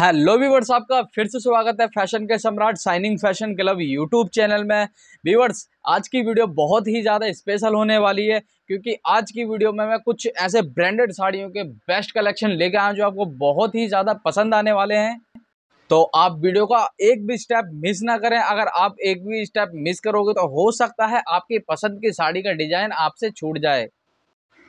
hello viewers आपका फिर से स्वागत है फैशन के सम्राट shining fashion club YouTube channel में वीवर्स आज की वीडियो बहुत ही ज़्यादा स्पेशल होने वाली है क्योंकि आज की वीडियो में मैं कुछ ऐसे ब्रांडेड साड़ियों के बेस्ट कलेक्शन लेके आया जो आपको बहुत ही ज़्यादा पसंद आने वाले हैं तो आप वीडियो का एक भी स्टेप मिस ना करें अगर आप एक भी स्टेप मिस करोगे तो हो सकता है आपकी पसंद की साड़ी का डिज़ाइन आपसे छूट जाए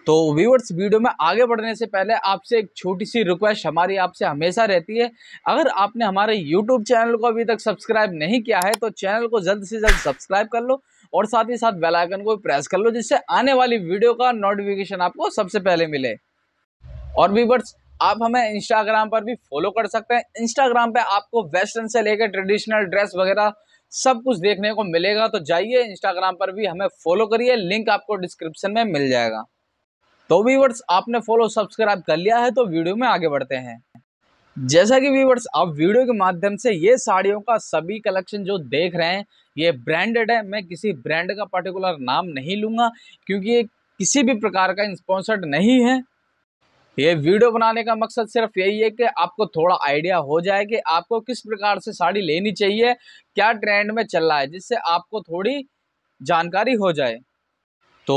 तो व्यूवर्स वीडियो में आगे बढ़ने से पहले आपसे एक छोटी सी रिक्वेस्ट हमारी आपसे हमेशा रहती है अगर आपने हमारे यूट्यूब चैनल को अभी तक सब्सक्राइब नहीं किया है तो चैनल को जल्द से जल्द सब्सक्राइब कर लो और साथ ही साथ बेल आइकन को प्रेस कर लो जिससे आने वाली वीडियो का नोटिफिकेशन आपको सबसे पहले मिले और व्यूवर्स आप हमें इंस्टाग्राम पर भी फॉलो कर सकते हैं इंस्टाग्राम पर आपको वेस्टर्न से लेकर ट्रेडिशनल ड्रेस वगैरह सब कुछ देखने को मिलेगा तो जाइए इंस्टाग्राम पर भी हमें फॉलो करिए लिंक आपको डिस्क्रिप्शन में मिल जाएगा तो वीवर्स आपने फॉलो सब्सक्राइब कर लिया है तो वीडियो में आगे बढ़ते हैं जैसा कि वीवर्स आप वीडियो के माध्यम से ये साड़ियों का सभी कलेक्शन जो देख रहे हैं ये ब्रांडेड है मैं किसी ब्रांड का पर्टिकुलर नाम नहीं लूँगा क्योंकि ये किसी भी प्रकार का स्पॉन्सर्ड नहीं है ये वीडियो बनाने का मकसद सिर्फ यही है कि आपको थोड़ा आइडिया हो जाए कि आपको किस प्रकार से साड़ी लेनी चाहिए क्या ट्रेंड में चल रहा है जिससे आपको थोड़ी जानकारी हो जाए तो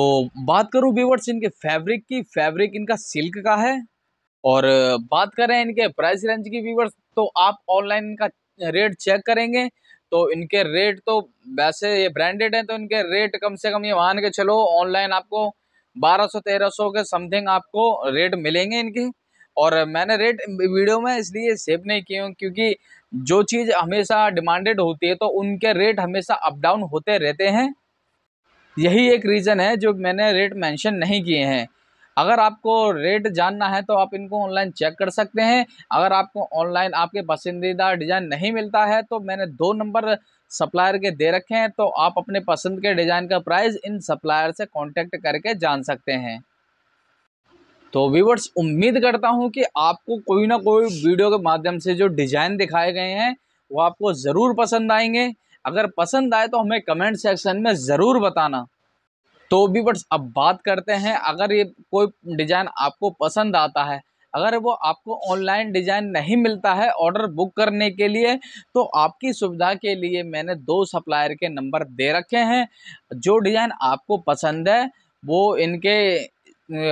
बात करूँ व्यूवर्स इनके फैब्रिक की फैब्रिक इनका सिल्क का है और बात करें इनके प्राइस रेंज की व्यूवर्स तो आप ऑनलाइन इनका रेट चेक करेंगे तो इनके रेट तो वैसे ये ब्रांडेड हैं तो इनके रेट कम से कम ये मान के चलो ऑनलाइन आपको 1200-1300 के समथिंग आपको रेट मिलेंगे इनके और मैंने रेट वीडियो में इसलिए सेव नहीं किए क्योंकि जो चीज़ हमेशा डिमांडेड होती है तो उनके रेट हमेशा अप डाउन होते रहते हैं यही एक रीज़न है जो मैंने रेट मेंशन नहीं किए हैं अगर आपको रेट जानना है तो आप इनको ऑनलाइन चेक कर सकते हैं अगर आपको ऑनलाइन आपके पसंदीदा डिज़ाइन नहीं मिलता है तो मैंने दो नंबर सप्लायर के दे रखे हैं तो आप अपने पसंद के डिज़ाइन का प्राइस इन सप्लायर से कांटेक्ट करके जान सकते हैं तो व्यूवर्स उम्मीद करता हूं कि आपको कोई ना कोई वीडियो के माध्यम से जो डिज़ाइन दिखाए गए हैं वो आपको ज़रूर पसंद आएंगे अगर पसंद आए तो हमें कमेंट सेक्शन में ज़रूर बताना तो भी बट अब बात करते हैं अगर ये कोई डिज़ाइन आपको पसंद आता है अगर वो आपको ऑनलाइन डिज़ाइन नहीं मिलता है ऑर्डर बुक करने के लिए तो आपकी सुविधा के लिए मैंने दो सप्लायर के नंबर दे रखे हैं जो डिज़ाइन आपको पसंद है वो इनके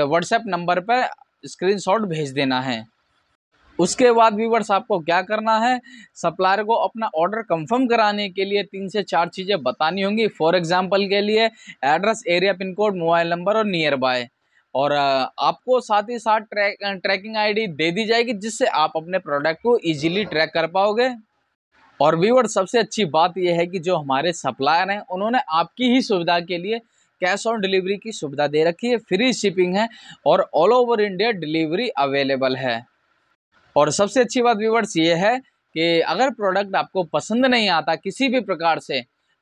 व्हाट्सएप नंबर पर स्क्रीनशॉट भेज देना है उसके बाद व्यूवर्स आपको क्या करना है सप्लायर को अपना ऑर्डर कंफर्म कराने के लिए तीन से चार चीज़ें बतानी होंगी फॉर एग्जांपल के लिए address area pin code mobile number और नियर बाय और आपको साथ ही साथ ट्रैक ट्रैकिंग आईडी दे दी जाएगी जिससे आप अपने प्रोडक्ट को इजीली ट्रैक कर पाओगे और व्यूवर सबसे अच्छी बात यह है कि जो हमारे सप्लायर हैं उन्होंने आपकी ही सुविधा के लिए कैश ऑन डिलीवरी की सुविधा दे रखी है फ्री शिपिंग है और all over India delivery available है और सबसे अच्छी बात व्यूवर्स ये है कि अगर प्रोडक्ट आपको पसंद नहीं आता किसी भी प्रकार से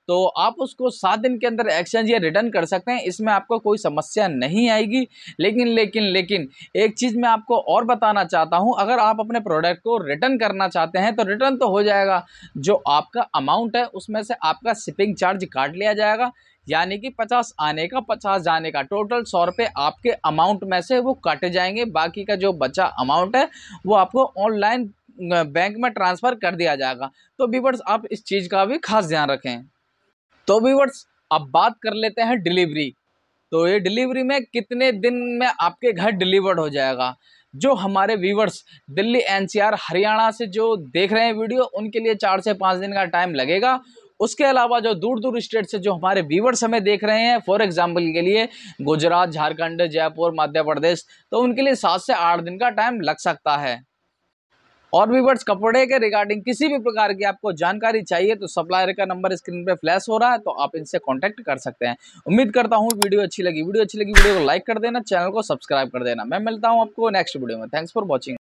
तो आप उसको सात दिन के अंदर एक्सचेंज या रिटर्न कर सकते हैं इसमें आपको कोई समस्या नहीं आएगी लेकिन लेकिन लेकिन एक चीज़ मैं आपको और बताना चाहता हूं अगर आप अपने प्रोडक्ट को रिटर्न करना चाहते हैं तो रिटर्न तो हो जाएगा जो आपका अमाउंट है उसमें से आपका शिपिंग चार्ज काट लिया जाएगा यानी कि पचास आने का पचास जाने का टोटल सौ रुपये आपके अमाउंट में से वो कट जाएंगे बाकी का जो बचा अमाउंट है वो आपको ऑनलाइन बैंक में ट्रांसफ़र कर दिया जाएगा तो बीवर्स आप इस चीज़ का भी खास ध्यान रखें तो बीवर्स अब बात कर लेते हैं डिलीवरी तो ये डिलीवरी में कितने दिन में आपके घर डिलीवर्ड हो जाएगा जो हमारे व्यूवर्स दिल्ली एनसीआर हरियाणा से जो देख रहे हैं वीडियो उनके लिए चार से पाँच दिन का टाइम लगेगा उसके अलावा जो दूर दूर स्टेट से जो हमारे व्यूवर्स हमें देख रहे हैं फॉर एग्जाम्पल के लिए गुजरात झारखंड जयपुर मध्य प्रदेश तो उनके लिए सात से आठ दिन का टाइम लग सकता है और व्यूवर्स कपड़े के रिगार्डिंग किसी भी प्रकार की आपको जानकारी चाहिए तो सप्लायर का नंबर स्क्रीन पर फ्लैश हो रहा है तो आप इनसे कॉन्टैक्ट कर सकते हैं उम्मीद करता हूँ वीडियो अच्छी लगी वीडियो अच्छी लगी वीडियो को लाइक कर देना चैनल को सब्सक्राइब कर देना मैं मिलता हूँ आपको नेक्स्ट वीडियो में थैंक्स फॉर वॉचिंग